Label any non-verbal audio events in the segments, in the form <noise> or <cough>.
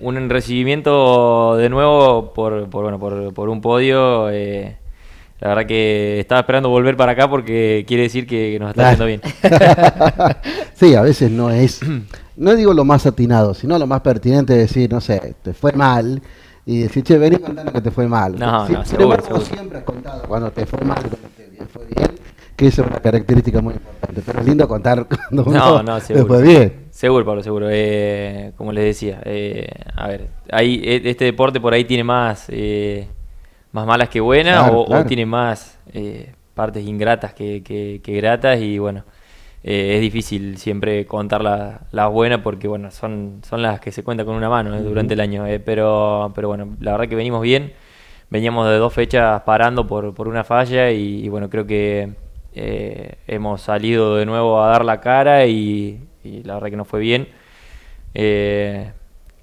un recibimiento de nuevo por, por bueno, por, por, un podio. Eh, la verdad que estaba esperando volver para acá porque quiere decir que nos está haciendo bien. <laughs> sí, a veces no es, no digo lo más atinado, sino lo más pertinente decir, no sé, te fue mal y decir, che, vení contando que te fue mal. No, sí, no, siempre has contado cuando te fue mal, cuando te fue bien, que es una característica muy importante. Pero es lindo contar cuando te fue bien. Seguro, Pablo, seguro. Eh, como les decía, eh, a ver, hay e, este deporte por ahí tiene más, eh, más malas que buenas o, tiene más partes ingratas que, gratas y bueno, es difícil siempre contar las buenas porque bueno, son, son las que se cuentan con una mano durante el año, pero, pero bueno, la verdad que venimos bien, veníamos de dos fechas parando por, una falla y bueno, creo que... hemos salido de nuevo a dar la cara y, y la verdad que no fue bien. Eh,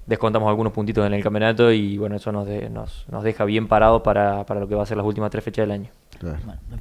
descontamos algunos puntitos en el campeonato y bueno, eso nos, deja bien parados para, lo que va a ser las últimas tres fechas del año.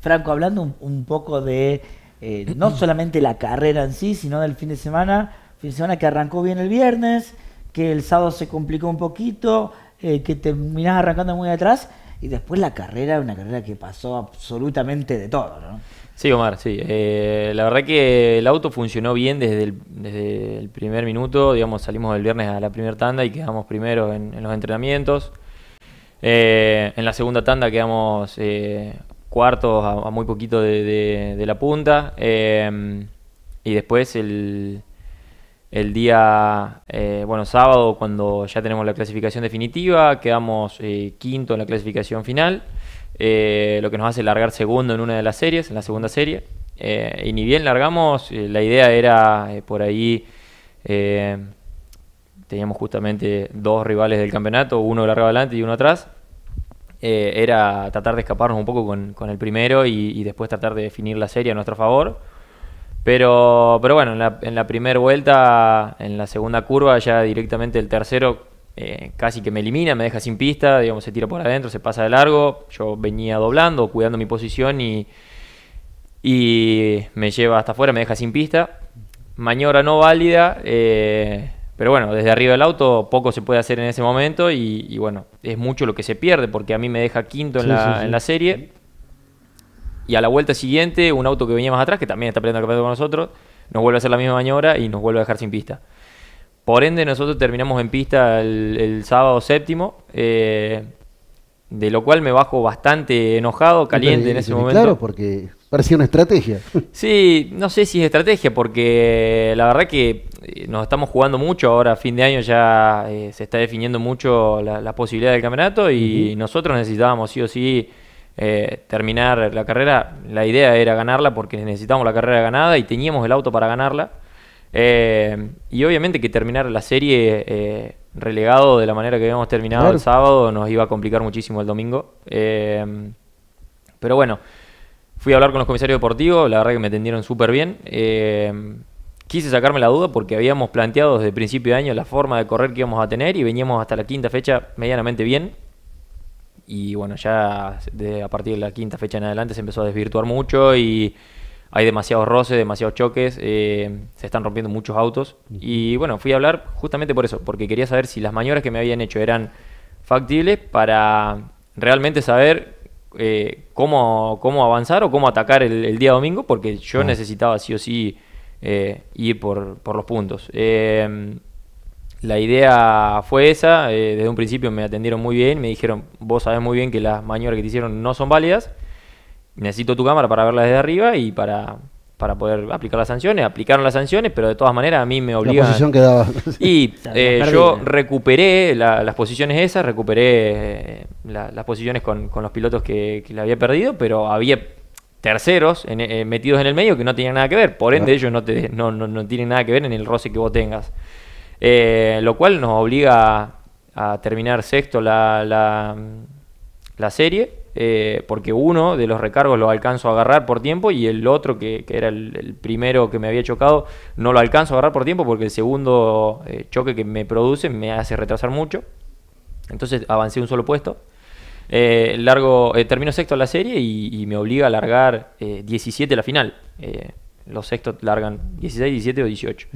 Franco, hablando un, poco de eh, no <clears throat> solamente la carrera en sí, sino del fin de semana, fin de semana que arrancó bien el viernes, que el sábado se complicó un poquito, eh, que terminás arrancando muy atrás y después la carrera, una carrera que pasó absolutamente de todo, ¿no? Sí, Omar, sí. Eh, la verdad que el auto funcionó bien desde el, desde el primer minuto. Digamos, salimos del viernes a la primera tanda y quedamos primero en, los entrenamientos. Eh, en la segunda tanda quedamos eh, cuartos a, muy poquito de, la punta. y después el, el día, bueno, sábado, cuando ya tenemos la clasificación definitiva, quedamos quinto en la clasificación final. Eh, lo que nos hace largar segundo en una de las series, en la segunda serie. Eh, y ni bien largamos, eh, la idea era por ahí, teníamos justamente dos rivales del campeonato, uno largo adelante y uno atrás. era tratar de escaparnos un poco con, el primero y, después tratar de definir la serie a nuestro favor. Pero, pero bueno, en la primera vuelta, en la segunda curva, ya directamente el tercero eh, casi que me elimina, me deja sin pista, digamos, se tira por adentro, se pasa de largo. Yo venía doblando, cuidando mi posición y, me lleva hasta afuera, me deja sin pista. Maniobra no válida, eh, pero bueno, desde arriba del auto poco se puede hacer en ese momento y, bueno, es mucho lo que se pierde porque a mí me deja quinto en, la, en la serie. Y a la vuelta siguiente, un auto que venía más atrás, que también está peleando con nosotros, nos vuelve a hacer la misma maniobra y nos vuelve a dejar sin pista. Por ende, nosotros terminamos en pista el, sábado séptimo, eh, de lo cual me bajo bastante enojado, caliente en ese momento. Claro, porque parecía una estrategia. <laughs> Sí, no sé si es estrategia, porque la verdad que eh, nos estamos jugando mucho. Ahora, a fin de año, ya eh, se está definiendo mucho la, posibilidad del campeonato y nosotros necesitábamos sí o sí. terminar la carrera, la idea era ganarla porque necesitábamos la carrera ganada y teníamos el auto para ganarla. Eh, y obviamente que terminar la serie eh, relegado de la manera que habíamos terminado el sábado nos iba a complicar muchísimo el domingo. Eh, pero bueno, fui a hablar con los comisarios deportivos, la verdad que me atendieron súper bien. quise sacarme la duda porque habíamos planteado desde principio de año la forma de correr que íbamos a tener y veníamos hasta la quinta fecha medianamente bien. Y bueno, ya a partir de la quinta fecha en adelante se empezó a desvirtuar mucho y hay demasiados roces, demasiados choques, eh, se están rompiendo muchos autos. Y bueno, fui a hablar justamente por eso, porque quería saber si las maniobras que me habían hecho eran factibles para realmente saber eh, cómo, avanzar o cómo atacar el, día domingo, porque yo necesitaba sí o sí eh, ir por, por, los puntos. Em, la idea fue esa, desde un principio me atendieron muy bien, me dijeron, vos sabés muy bien que las maniobras que te hicieron no son válidas necesito tu cámara para verla desde arriba y para, poder aplicar las sanciones. Aplicaron las sanciones, pero de todas maneras a mí me obligó La posición quedaba <laughs> Y <laughs> eh, yo recuperé las posiciones esas, recuperé eh, las posiciones con, los pilotos que, la había perdido, pero había terceros eh, metidos en el medio que no tenían nada que ver. Por ende, ellos no, te, no, tienen nada que ver en el roce que vos tengas. lo cual nos obliga a terminar sexto la, la serie eh, porque uno de los recargos lo alcanzo a agarrar por tiempo y el otro, que, era el, primero que me había chocado, no lo alcanzo a agarrar por tiempo porque el segundo eh, choque que me produce me hace retrasar mucho. Entonces avancé un solo puesto. Eh, largo, termino sexto la serie y, me obliga a largar 17 la final. los sextos largan 16, 17 o 18.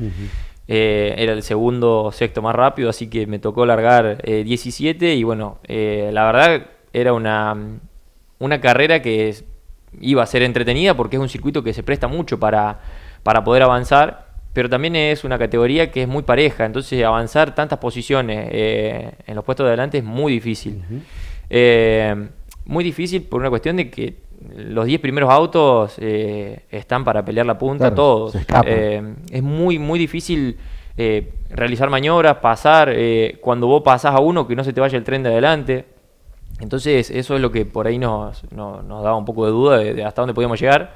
era el segundo sexto más rápido, así que me tocó largar 17 y bueno, la verdad era una, una carrera que iba a ser entretenida porque es un circuito que se presta mucho para, para poder avanzar, pero también es una categoría que es muy pareja, entonces avanzar tantas posiciones eh, en los puestos de adelante es muy difícil. Eh, muy difícil por una cuestión de que los 10 primeros autos eh, están para pelear la punta, todos. es muy, muy difícil realizar maniobras, pasar, cuando vos pasás a uno que no se te vaya el tren de adelante. Entonces, eso es lo que por ahí nos, daba un poco de duda de, hasta dónde podíamos llegar.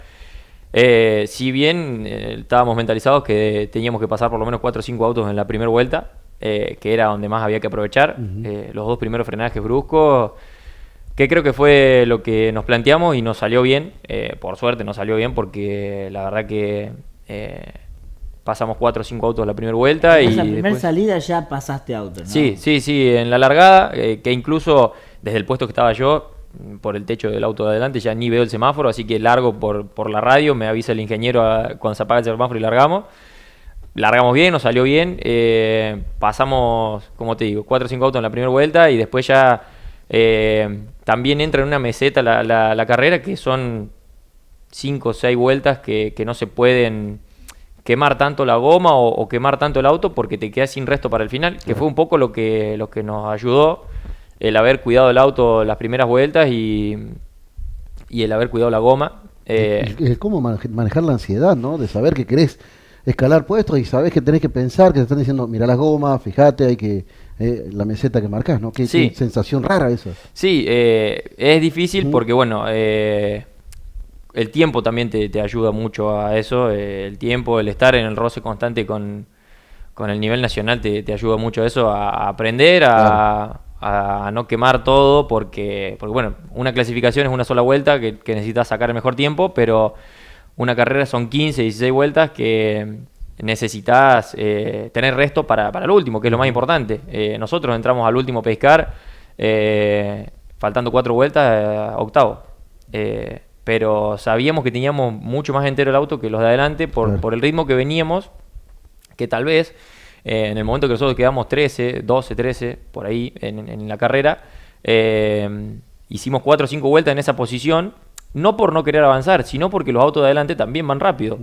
Eh, si bien eh, estábamos mentalizados que teníamos que pasar por lo menos 4 o 5 autos en la primera vuelta, eh, que era donde más había que aprovechar, los dos primeros frenajes bruscos, que creo que fue lo que nos planteamos y nos salió bien, por suerte nos salió bien porque la verdad que pasamos 4 o 5 autos en la primera vuelta. En y la primera salida ya pasaste autos. ¿no? Sí, sí, sí, en la largada, que incluso desde el puesto que estaba yo, por el techo del auto de adelante, ya ni veo el semáforo, así que largo por, la radio, me avisa el ingeniero ah, cuando se apaga el semáforo y largamos. Largamos bien, nos salió bien, eh, pasamos, como te digo, 4 o 5 autos en la primera vuelta y después ya eh, también entra en una meseta la, carrera, que son cinco o seis vueltas que, no se pueden quemar tanto la goma o, quemar tanto el auto porque te quedas sin resto para el final, que fue un poco lo que, lo que nos ayudó el haber cuidado el auto las primeras vueltas y, el haber cuidado la goma. Eh, es el, cómo manejar la ansiedad, ¿no? De saber que querés escalar puestos y sabes que tenés que pensar, que te están diciendo, mira las gomas, fíjate, hay que eh, la meseta que marcas, ¿no? Qué, sensación rara eso. Sí, eh, es difícil porque, bueno, el tiempo también te, ayuda mucho a eso. el tiempo, el estar en el roce constante con, el nivel nacional te, ayuda mucho a eso, a aprender, a a no quemar todo porque, porque bueno, una clasificación es una sola vuelta que, necesitas sacar el mejor tiempo, pero una carrera son 15, 16 vueltas que necesitas eh, tener resto para, el último, que es lo más importante. Eh, nosotros entramos al último pescar, eh, faltando cuatro vueltas, octavo. pero sabíamos que teníamos mucho más entero el auto que los de adelante por, por el ritmo que veníamos, que tal vez eh, en el momento que nosotros quedamos 13, 12, 13, por ahí en, la carrera, eh, hicimos 4 o 5 vueltas en esa posición, no por no querer avanzar, sino porque los autos de adelante también van rápido.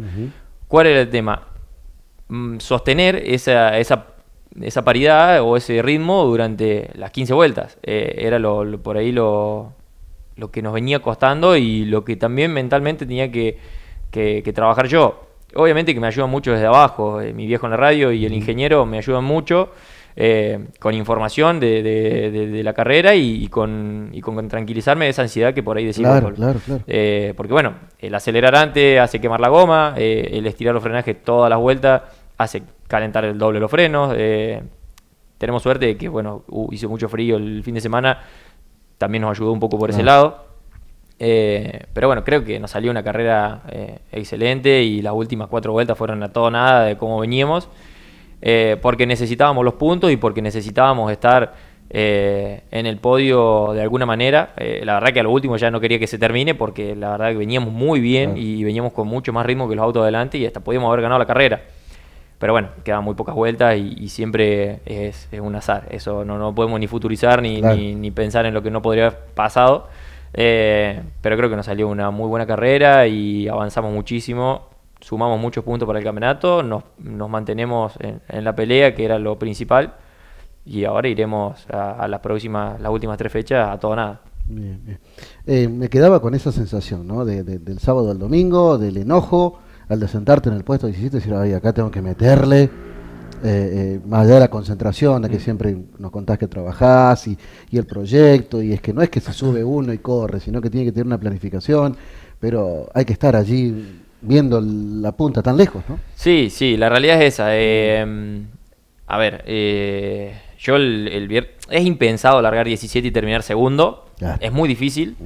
¿Cuál era el tema? Mm, sostener esa, esa, esa, paridad o ese ritmo durante las 15 vueltas. Eh, era por ahí lo, que nos venía costando y lo que también mentalmente tenía que trabajar yo. Obviamente que me ayudan mucho desde abajo, eh, mi viejo en la radio y el ingeniero me ayudan mucho eh, con información de, la carrera y, con, con, tranquilizarme de esa ansiedad que por ahí decimos. Claro, claro, claro. Eh, porque bueno, el acelerar antes hace quemar la goma, el estirar los frenajes todas las vueltas hace calentar el doble los frenos. tenemos suerte de que, bueno, hizo mucho frío el fin de semana, también nos ayudó un poco por ese ah. lado. Eh, pero bueno, creo que nos salió una carrera eh, excelente y las últimas cuatro vueltas fueron a todo nada de cómo veníamos, eh, porque necesitábamos los puntos y porque necesitábamos estar en el podio de alguna manera. la verdad que a lo último ya no quería que se termine porque la verdad que veníamos muy bien y veníamos con mucho más ritmo que los autos adelante y hasta podíamos haber ganado la carrera. Pero bueno, quedan muy pocas vueltas y, siempre es, un azar. Eso no, no podemos ni futurizar ni pensar en lo que no podría haber pasado. Eh, pero creo que nos salió una muy buena carrera y avanzamos muchísimo. Sumamos muchos puntos para el campeonato, nos, nos mantenemos en, la pelea, que era lo principal. Y ahora iremos a, las próximas, las últimas tres fechas a todo nada. Eh, me quedaba con esa sensación, ¿no? del sábado al domingo, del enojo, al de sentarte en el puesto 17 y decir, ay, acá tengo que meterle eh, eh, más allá de la concentración, de que mm. siempre nos contás que trabajás y, el proyecto, y es que no es que se sube uno y corre, sino que tiene que tener una planificación, pero hay que estar allí viendo la punta tan lejos, ¿no? Sí, sí, la realidad es esa. Eh, a ver, yo el, es impensado largar 17 y terminar segundo, es muy difícil.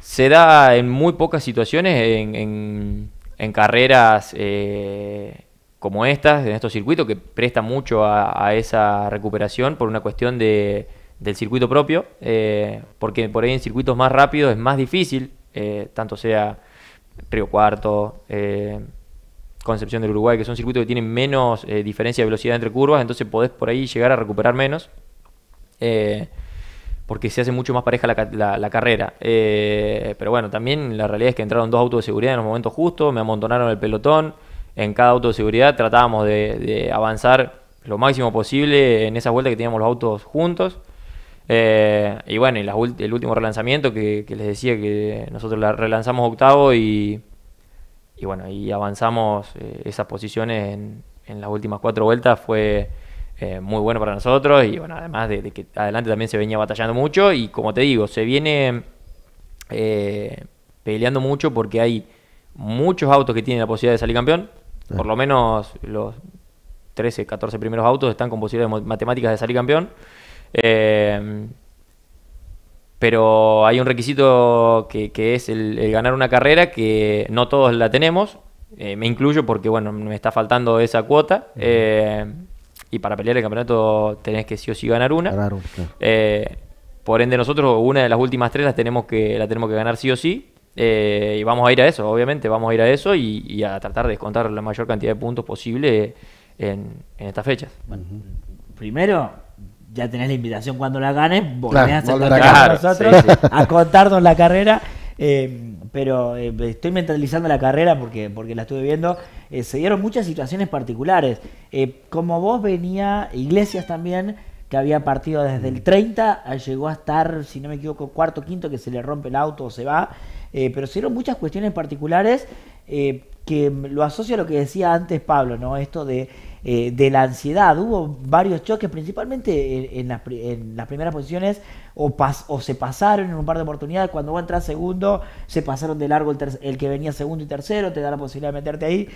Se da en muy pocas situaciones en, en carreras como estas, en estos circuitos, que presta mucho a, esa recuperación por una cuestión de, del circuito propio, eh, porque por ahí en circuitos más rápidos es más difícil, eh, tanto sea Río Cuarto, eh, Concepción del Uruguay, que son circuitos que tienen menos diferencia de velocidad entre curvas, entonces podés por ahí llegar a recuperar menos, porque se hace mucho más pareja la, la carrera. pero bueno, también la realidad es que entraron dos autos de seguridad en los momento justo. me amontonaron el pelotón en cada auto de seguridad tratábamos de, avanzar lo máximo posible en esa vuelta que teníamos los autos juntos. Eh, y bueno, el último relanzamiento que, les decía que nosotros la relanzamos octavo y, bueno, y avanzamos eh, esas posiciones en, las últimas cuatro vueltas fue eh, muy bueno para nosotros y bueno, además de, que adelante también se venía batallando mucho y como te digo, se viene peleando mucho porque hay muchos autos que tienen la posibilidad de salir campeón, por lo menos los 13, 14 primeros autos están con posibilidades matemáticas de salir campeón. Eh, pero hay un requisito que, es el, ganar una carrera que no todos la tenemos. Eh, me incluyo porque, bueno, me está faltando esa cuota. Eh, y para pelear el campeonato tenés que sí o sí ganar una. por ende, nosotros una de las últimas tres las tenemos que, la tenemos que ganar sí o sí. Eh, y vamos a ir a eso, obviamente, vamos a ir a eso y, a tratar de descontar la mayor cantidad de puntos posible en, estas fechas. primero, ya tenés la invitación cuando la ganes, vos claro, a a contarnos la carrera. Eh, pero eh, estoy mentalizando la carrera porque, porque la estuve viendo. se dieron muchas situaciones particulares. como vos venía, Iglesias también, que había partido desde el 30, mm. llegó a estar, si no me equivoco, cuarto, quinto, que se le rompe el auto o se va. Eh, pero se dieron muchas cuestiones particulares eh, que lo asocio a lo que decía antes Pablo, ¿no? Esto de, eh, la ansiedad. Hubo varios choques, principalmente en, las, primeras posiciones, o, o, se pasaron en un par de oportunidades. Cuando a entrar segundo, se pasaron de largo el, el que venía segundo y tercero, te da la posibilidad de meterte ahí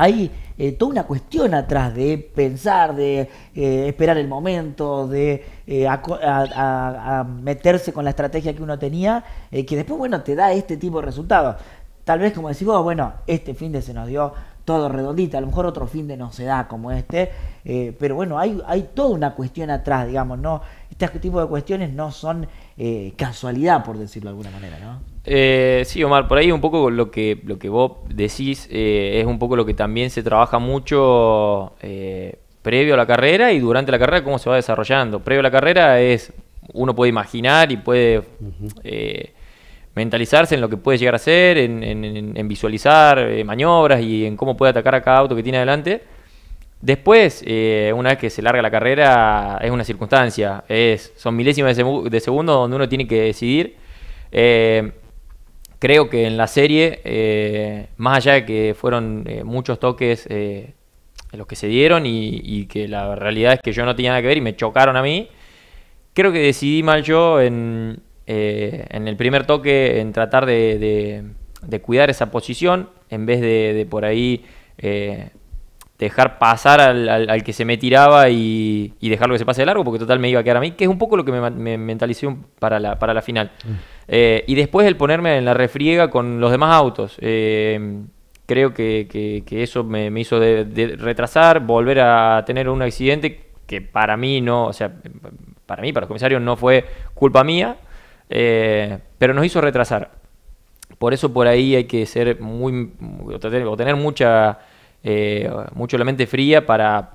hay eh, toda una cuestión atrás de pensar, de eh, esperar el momento, de eh, meterse con la estrategia que uno tenía, que después, bueno, te da este tipo de resultados. Tal vez como decís vos, bueno, este fin de se nos dio todo redondito, a lo mejor otro fin de no se da como este, pero bueno, hay, hay toda una cuestión atrás, digamos, ¿no? Este tipo de cuestiones no son casualidad, por decirlo de alguna manera, ¿no? Eh, sí, Omar, por ahí un poco lo que, lo que vos decís eh, es un poco lo que también se trabaja mucho eh, previo a la carrera y durante la carrera, cómo se va desarrollando. Previo a la carrera es, uno puede imaginar y puede mentalizarse en lo que puede llegar a ser, en, visualizar maniobras y en cómo puede atacar a cada auto que tiene adelante. Después, una vez que se larga la carrera, es una circunstancia. Es, son milésimas de, segundos segundo donde uno tiene que decidir creo que en la serie, eh, más allá de que fueron eh, muchos toques eh, los que se dieron y, que la realidad es que yo no tenía nada que ver y me chocaron a mí, creo que decidí mal yo en, el primer toque en tratar de, cuidar esa posición en vez de, por ahí dejar pasar al, que se me tiraba y, dejarlo que se pase de largo, porque total me iba a quedar a mí, que es un poco lo que me, me mentalicé para la, final. Mm. Eh, y después el ponerme en la refriega con los demás autos. Eh, creo que, eso me, hizo retrasar, volver a tener un accidente que para mí no, o sea, para mí, para los comisarios no fue culpa mía, eh, pero nos hizo retrasar. Por eso por ahí hay que ser muy, tener mucha, mucho la mente fría para,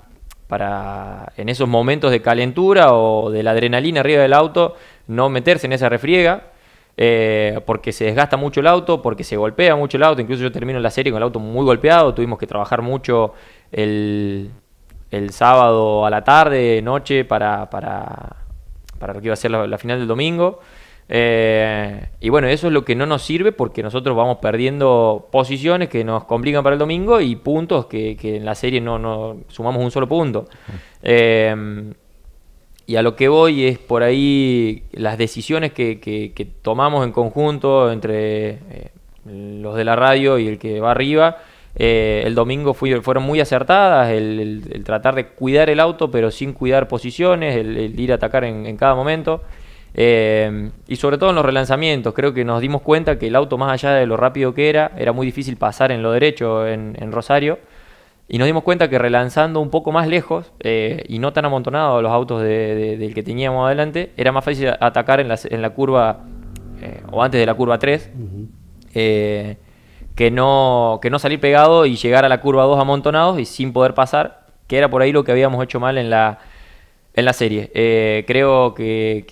para en esos momentos de calentura o de la adrenalina arriba del auto no meterse en esa refriega, eh, porque se desgasta mucho el auto, porque se golpea mucho el auto, incluso yo termino la serie con el auto muy golpeado, tuvimos que trabajar mucho el, sábado a la tarde, noche, para, lo que iba a ser la, final del domingo. Eh, y bueno, eso es lo que no nos sirve porque nosotros vamos perdiendo posiciones que nos complican para el domingo y puntos que, en la serie no, no sumamos un solo punto. Y a lo que voy es por ahí las decisiones que, tomamos en conjunto entre eh, los de la radio y el que va arriba. Eh, el domingo fueron muy acertadas, el, tratar de cuidar el auto pero sin cuidar posiciones, el, ir a atacar en, cada momento. Eh, y sobre todo en los relanzamientos, creo que nos dimos cuenta que el auto, más allá de lo rápido que era, era muy difícil pasar en lo derecho en Rosario. Y nos dimos cuenta que relanzando un poco más lejos eh, y no tan amontonados los autos del que teníamos adelante, era más fácil atacar en la, curva eh, o antes de la curva 3 eh, que, no, que no salir pegado y llegar a la curva 2 amontonados y sin poder pasar, que era por ahí lo que habíamos hecho mal en la, en la serie. creo que,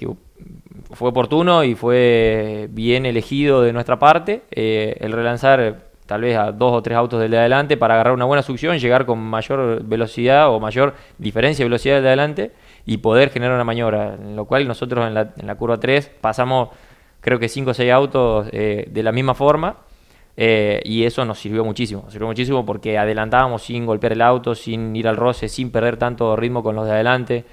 fue oportuno y fue bien elegido de nuestra parte el relanzar tal vez a dos o tres autos del de adelante para agarrar una buena succión, llegar con mayor velocidad o mayor diferencia de velocidad del de adelante y poder generar una maniobra. En lo cual nosotros en la, curva 3 pasamos creo que cinco o seis autos eh, de la misma forma eh, y eso nos sirvió muchísimo. sirvió muchísimo porque adelantábamos sin golpear el auto, sin ir al roce, sin perder tanto ritmo con los de adelante.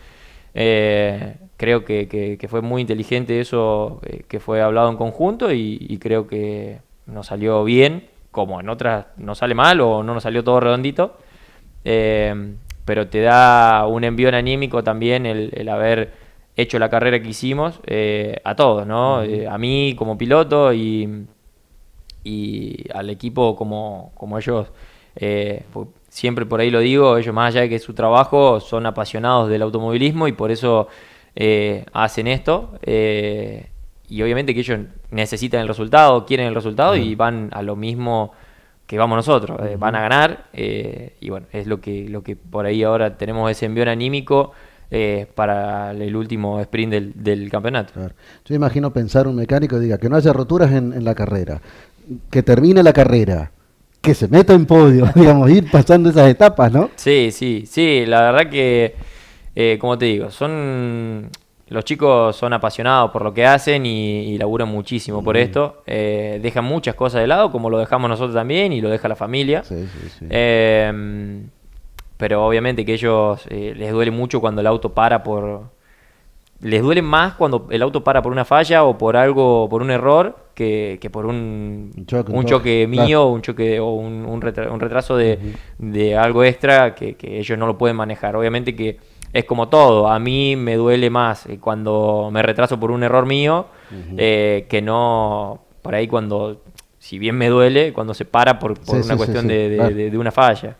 Eh, creo que, fue muy inteligente eso que fue hablado en conjunto y creo que nos salió bien como en otras no sale mal o no nos salió todo redondito. Eh, pero te da un envío anímico también el, haber hecho la carrera que hicimos eh, a todos, ¿no? Eh, a mí como piloto y, al equipo como, como ellos, siempre por ahí lo digo, ellos más allá de que es su trabajo, son apasionados del automovilismo y por eso hacen esto y obviamente que ellos necesitan el resultado, quieren el resultado y van a lo mismo que vamos nosotros, eh, van a ganar eh, y bueno, es lo que, lo que por ahí ahora tenemos ese envión anímico eh, para el último sprint del, del campeonato. Yo Yo imagino pensar un mecánico que diga que no haya roturas en, la carrera, que termine la carrera, que se meta en podio, <laughs> digamos, ir pasando esas etapas, ¿no? Sí, sí, sí, la verdad que... como te digo, son los chicos son apasionados por lo que hacen y, laburan muchísimo por mm. esto. Eh, dejan muchas cosas de lado, como lo dejamos nosotros también y lo deja la familia. Sí, sí, sí. Em, pero obviamente que ellos eh, les duele mucho cuando el auto para por... Les duele más cuando el auto para por una falla o por algo, por un error, que, que por un, un, choque, mío un choque, o un, retraso, de, algo extra que ellos no lo pueden manejar. Obviamente que es como todo. A mí me duele más eh, cuando me retraso por un error mío eh, que no por ahí cuando, si bien me duele, cuando se para por, una cuestión de, una falla.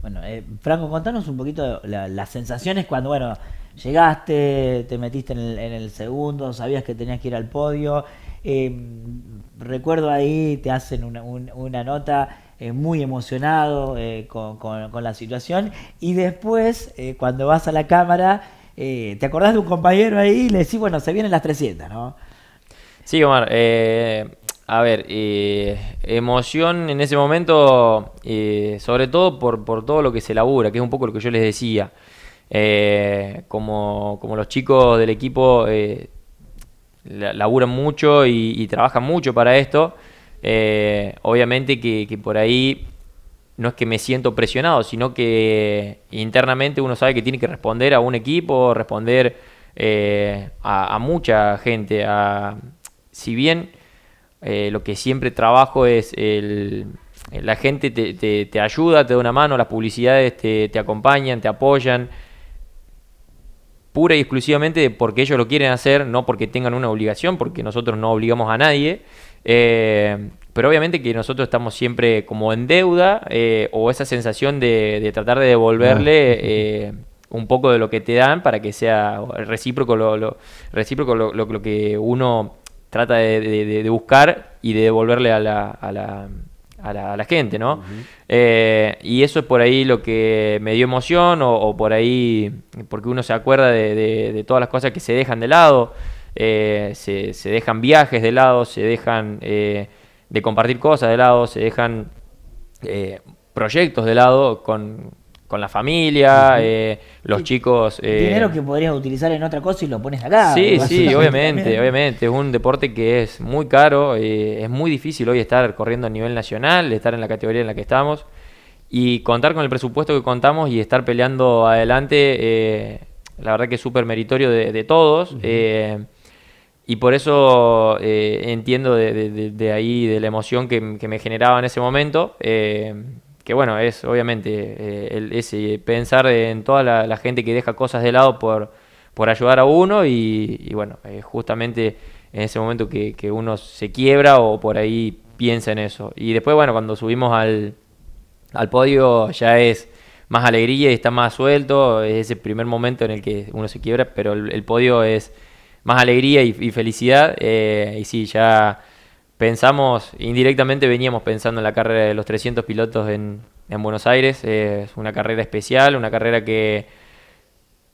Bueno, eh, Franco, contanos un poquito las sensaciones cuando, bueno, llegaste, te metiste en el, en el, segundo, sabías que tenías que ir al podio. recuerdo ahí, te hacen una nota eh, muy emocionado eh, con, la situación. Y después, eh, cuando vas a la cámara, ¿te acordás de un compañero ahí? Y le decís, bueno, se vienen las 300, ¿no? Sí, Omar. a ver, emoción en ese momento, sobre todo por, por, todo lo que se labura, que es un poco lo que yo les decía. Como, los chicos del equipo laburan mucho y trabajan mucho para esto. Eh, obviamente que, por ahí no es que me siento presionado, sino que internamente uno sabe que tiene que responder a un equipo, responder eh, a, mucha gente. si bien eh, lo que siempre trabajo es la gente te, ayuda, te da una mano, las publicidades te acompañan, te apoyan pura y exclusivamente porque ellos lo quieren hacer, no porque tengan una obligación, porque nosotros no obligamos a nadie. Eh, pero obviamente que nosotros estamos siempre como en deuda eh, o esa sensación de, tratar de devolverle ah, eh, un poco de lo que te dan para que sea recíproco lo, recíproco lo, que uno trata de, buscar y de devolverle a la, a la, a la, gente, ¿no? y eso es por ahí lo que me dio emoción o por ahí porque uno se acuerda de todas las cosas que se dejan de lado. Eh, se, dejan viajes de lado, se dejan eh, de compartir cosas de lado, se dejan eh, proyectos de lado con, la familia, los chicos... dinero que podrías utilizar en otra cosa y lo pones acá. Sí, sí, <laughs> obviamente, obviamente. Es un deporte que es muy caro, es muy difícil hoy estar corriendo a nivel nacional, estar en la categoría en la que estamos y contar con el presupuesto que contamos y estar peleando adelante, la verdad que es súper meritorio de, todos. Y por eso eh, entiendo de, ahí, de la emoción que, me generaba en ese momento, eh, que bueno, es obviamente eh, ese pensar en toda la, gente que deja cosas de lado por, por ayudar a uno y, bueno, justamente en ese momento que, uno se quiebra o por ahí piensa en eso. Y después, bueno, cuando subimos al, al podio ya es más alegría y está más suelto, es ese primer momento en el que uno se quiebra, pero el podio es más alegría y, felicidad. Eh, y sí, ya pensamos, indirectamente veníamos pensando en la carrera de los 300 pilotos en, Buenos Aires. Eh, es una carrera especial, una carrera que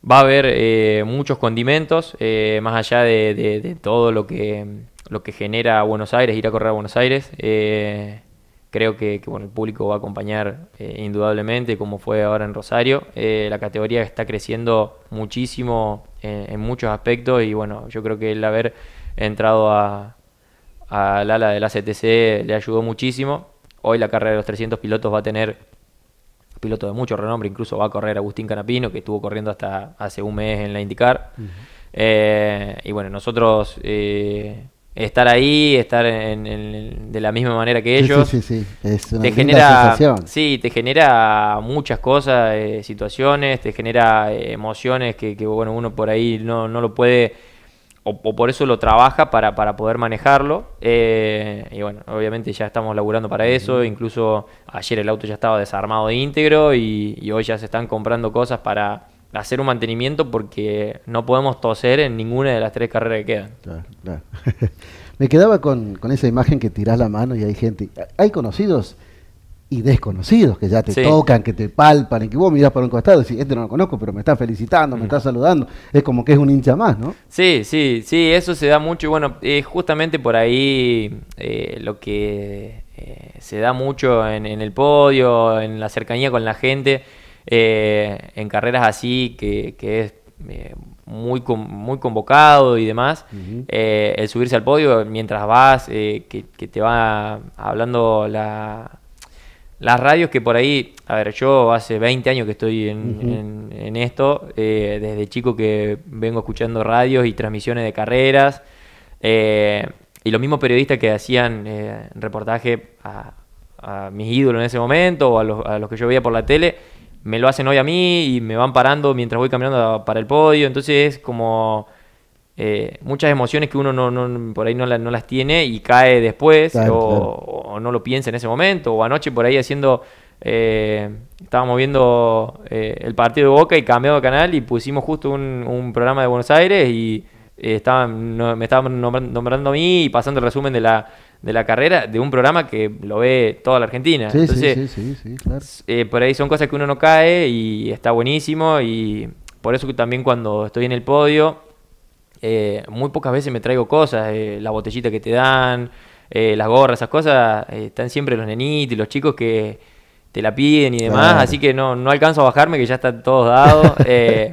va a haber eh, muchos condimentos, más allá de, todo lo que, lo que genera Buenos Aires, ir a correr a Buenos Aires. Creo que, bueno, el público va a acompañar eh, indudablemente, como fue ahora en Rosario. Eh, la categoría está creciendo muchísimo eh, en, muchos aspectos y bueno, yo creo que el haber entrado a, al ala del ACTC le ayudó muchísimo. Hoy la carrera de los 300 pilotos va a tener piloto de mucho renombre, incluso va a correr Agustín Canapino, que estuvo corriendo hasta hace un mes en la IndyCar. y bueno, nosotros estar ahí, estar de la misma manera que ellos. Sí, te genera, Sí, te genera muchas cosas, eh, situaciones, te genera eh, emociones que, bueno, uno por ahí no, lo puede, o, por eso lo trabaja para, para poder manejarlo. Eh, y bueno, obviamente ya estamos laburando para eso, incluso ayer el auto ya estaba desarmado de íntegro y hoy ya se están comprando cosas para hacer un mantenimiento porque no podemos toser en ninguna de las tres carreras que quedan. <laughs> Me quedaba con, esa imagen que tirás la mano y hay gente, hay conocidos y desconocidos que ya te tocan, que te palpan, y que vos mirás para un costado y decís, este no lo conozco, pero me está felicitando, me mm. está saludando, es como que es un hincha más, ¿no? Sí, sí, sí, eso se da mucho y bueno, es eh, justamente por ahí eh, lo que eh, se da mucho en, en el podio, en la cercanía con la gente, eh, en carreras así que, es eh, muy, muy convocado y demás, eh, el subirse al podio mientras vas, que, te va hablando la, las radios que por ahí, a ver, yo hace 20 años que estoy en, esto, desde chico que vengo escuchando radios y transmisiones de carreras, y los mismos periodistas que hacían reportaje a, mis ídolos en ese momento o a a los que yo veía por la tele, me lo hacen hoy a mí y me van parando mientras voy caminando para el podio. Entonces es como eh, muchas emociones que uno no, por ahí no, las tiene y cae después o, no lo piensa en ese momento. O anoche por ahí haciendo, eh, estábamos viendo eh, el partido de Boca y cambiado de canal y pusimos justo un, programa de Buenos Aires y eh, estaban, me estaban nombrando, nombrando a mí y pasando el resumen de la de la carrera de un programa que lo ve toda la Argentina. Sí, sí, sí, eh, por ahí son cosas que uno no cae y está buenísimo y por eso que también cuando estoy en el podio, eh, muy pocas veces me traigo cosas, eh, la botellita que te dan, eh, las gorras, esas cosas, están siempre los nenitos y los chicos que te la piden y demás, así que no, no alcanzo a bajarme, que ya está todos dado.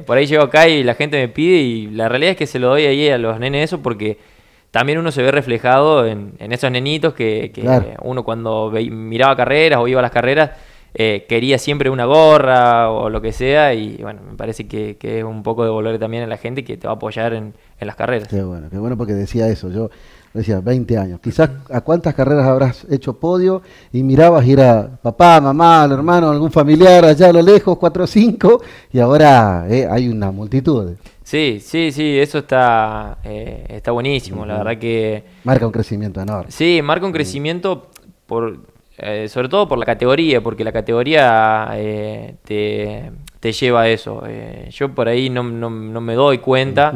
<laughs> por ahí llego acá y la gente me pide y la realidad es que se lo doy ahí a los nenes eso porque también uno se ve reflejado en, esos nenitos que, uno cuando ve, miraba carreras o iba a las carreras eh, quería siempre una gorra o lo que sea y bueno, me parece que, es un poco de volver también a la gente que te va a apoyar en, las carreras. Qué bueno, qué bueno porque decía eso, yo decía 20 años, quizás a cuántas carreras habrás hecho podio y mirabas ir a papá, mamá, hermano, algún familiar allá a lo lejos, 4 o 5 y ahora eh, hay una multitud. Sí, sí, sí, eso está, eh, está buenísimo, la verdad que... Marca un crecimiento enorme. Sí, marca un crecimiento por eh, sobre todo por la categoría, porque la categoría eh, te, lleva a eso. Eh, yo por ahí no, no, no me doy cuenta,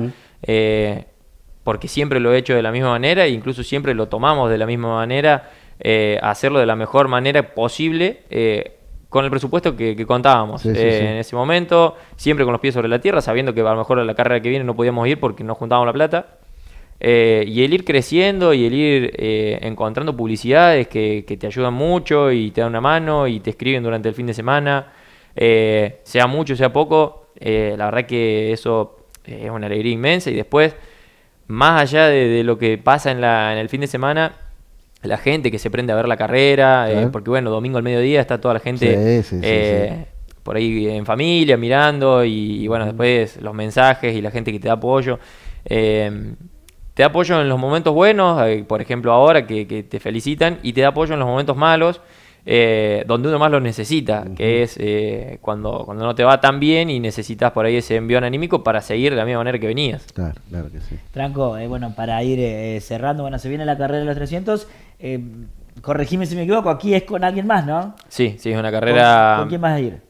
porque siempre lo he hecho de la misma manera, e incluso siempre lo tomamos de la misma manera, hacerlo de la mejor manera posible. con el presupuesto que, contábamos en ese momento, siempre con los pies sobre la tierra, sabiendo que a lo mejor la carrera que viene no podíamos ir porque no juntábamos la plata. Eh, y el ir creciendo y el ir eh, encontrando publicidades que, te ayudan mucho y te dan una mano y te escriben durante el fin de semana, eh, sea mucho, sea poco, la verdad que eso es una alegría inmensa y después, más allá de, lo que pasa en, el fin de semana, la gente que se prende a ver la carrera, porque bueno, domingo al mediodía está toda la gente por ahí en familia, mirando y, y, bueno, después los mensajes y la gente que te da apoyo te apoyo en los momentos buenos, eh, por ejemplo ahora que, te felicitan, y te da apoyo en los momentos malos, eh, donde uno más lo necesita, que es eh, cuando, cuando no te va tan bien y necesitas por ahí ese envío anímico para seguir de la misma manera que venías. Claro, claro que sí. Franco, bueno, para ir cerrando, bueno, se viene la carrera de los 300. corregime si me equivoco, aquí es con alguien más, ¿no? Sí, sí, es una carrera... ¿Con, quién vas a ir?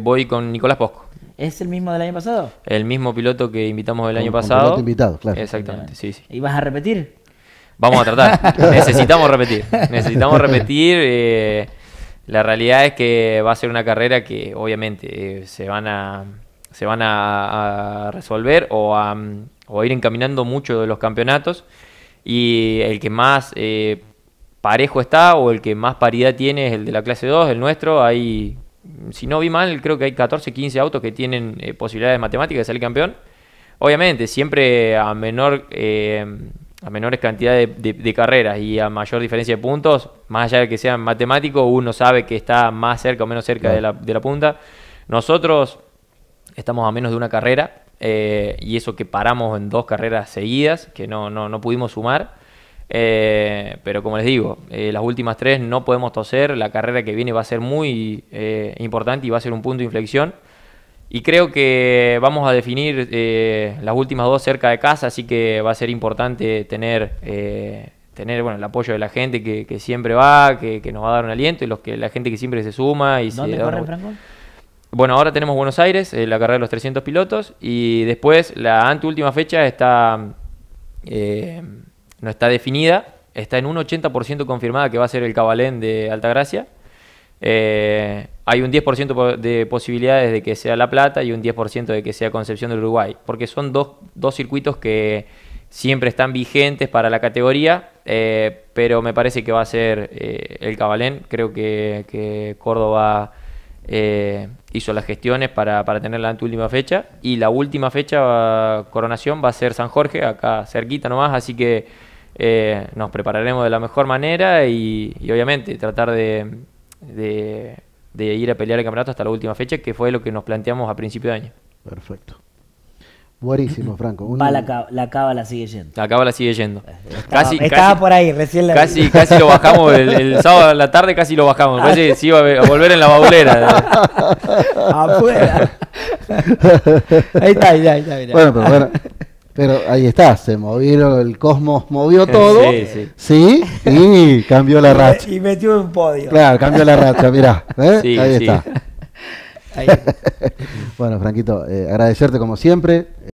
voy con Nicolás Posco. ¿Es el mismo del año pasado? El mismo piloto que invitamos el año pasado. Piloto invitado, claro. Exactamente, sí, sí. ¿Y vas a repetir? Vamos a tratar. <laughs> necesitamos repetir. Necesitamos repetir. Eh, la realidad es que va a ser una carrera que obviamente eh, se van a se van a, resolver o a, mm, o ir encaminando mucho de los campeonatos y el que más eh, parejo está o el que más paridad tiene es el de la clase 2, el nuestro, ahí si no vi mal, creo que hay 14, 15 autos que tienen eh, posibilidades matemáticas de salir campeón. Obviamente, siempre a eh, menores cantidades de, carreras y a mayor diferencia de puntos, más allá de que sean matemáticos, uno sabe que está más cerca o menos cerca de, la, punta. Nosotros estamos a menos de una carrera, eh, y eso que paramos en dos carreras seguidas, que no pudimos sumar. Eh, pero como les digo, eh, las últimas tres no podemos toser, la carrera que viene va a ser muy eh, importante y va a ser un punto de inflexión. Y creo que vamos a definir las últimas dos cerca de casa, así que va a ser importante tener, tener bueno, el apoyo de la gente que, siempre va, que, nos va a dar un aliento y los que, la gente que siempre se suma. Y ¿Dónde Franco? Bueno, ahora tenemos Buenos Aires, la carrera de los 300 pilotos, y después la anteúltima fecha está no está definida. Está en un 80% confirmada que va a ser el Cabalén de Altagracia. Eh, hay un 10% de posibilidades de que sea La Plata y un 10% de que sea Concepción del Uruguay, porque son dos, circuitos que siempre están vigentes para la categoría, eh, pero me parece que va a ser eh, el Cabalén. Creo que, Córdoba hizo las gestiones para, para tenerla en última fecha y la última fecha, coronación, va a ser San Jorge, acá cerquita nomás, así que... Eh, nos prepararemos de la mejor manera y, obviamente tratar de, ir a pelear el campeonato hasta la última fecha, que fue lo que nos planteamos a principio de año. Perfecto. Buenísimo, <clears throat> Franco. la, la sigue yendo. La cábala sigue yendo. Eh, estaba, por ahí, recién la Casi, casi lo bajamos el, <laughs> sábado a la tarde, casi lo bajamos. Parece iba a volver en la baulera. <laughs> <laughs> ahí está, ahí está, bueno. Pero ahí está, se movió el cosmos movió <laughs> todo. Sí, sí. ¿sí? Y cambió la racha. Y metió un podio. Claro, cambió la racha, mirá. ¿eh? ahí está. <laughs> <laughs> bueno, Franquito, eh, agradecerte como siempre.